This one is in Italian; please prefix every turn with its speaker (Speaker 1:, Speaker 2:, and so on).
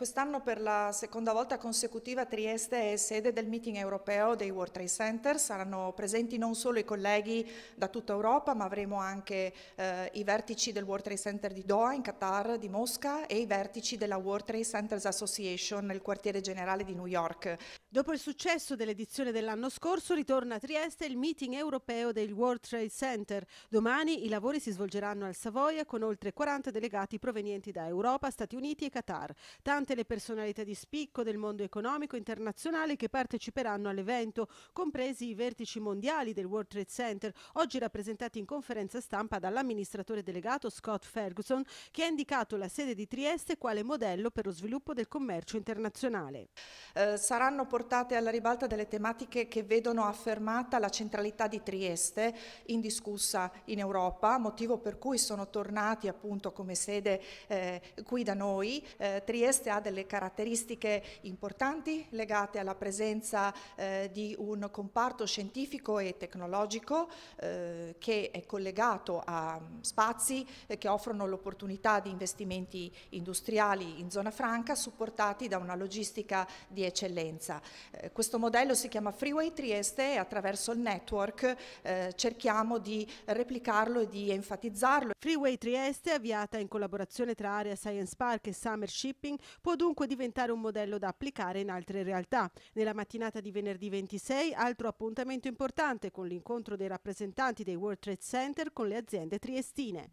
Speaker 1: quest'anno per la seconda volta consecutiva Trieste è sede del meeting europeo dei World Trade Center, saranno presenti non solo i colleghi da tutta Europa ma avremo anche eh, i vertici del World Trade Center di Doha in Qatar, di Mosca e i vertici della World Trade Centers Association nel quartiere
Speaker 2: generale di New York. Dopo il successo dell'edizione dell'anno scorso ritorna a Trieste il meeting europeo del World Trade Center. Domani i lavori si svolgeranno al Savoia con oltre 40 delegati provenienti da Europa, Stati Uniti e Qatar. Tanti tante le personalità di spicco del mondo economico internazionale che parteciperanno all'evento, compresi i vertici mondiali del World Trade Center, oggi rappresentati in conferenza stampa dall'amministratore delegato Scott Ferguson, che ha indicato la sede di Trieste quale modello per lo sviluppo del commercio internazionale. Eh, saranno portate alla ribalta delle tematiche che vedono affermata la
Speaker 1: centralità di Trieste, indiscussa in Europa, motivo per cui sono tornati appunto come sede eh, qui da noi. Eh, Trieste ha delle caratteristiche importanti legate alla presenza eh, di un comparto scientifico e tecnologico eh, che è collegato a mm, spazi eh, che offrono l'opportunità di investimenti industriali in zona franca supportati da una logistica di eccellenza. Eh, questo modello si chiama Freeway Trieste e attraverso il network
Speaker 2: eh, cerchiamo di replicarlo e di enfatizzarlo. Freeway Trieste, avviata in collaborazione tra Area Science Park e Summer Shipping, può può dunque diventare un modello da applicare in altre realtà. Nella mattinata di venerdì 26, altro appuntamento importante con l'incontro dei rappresentanti dei World Trade Center con le aziende triestine.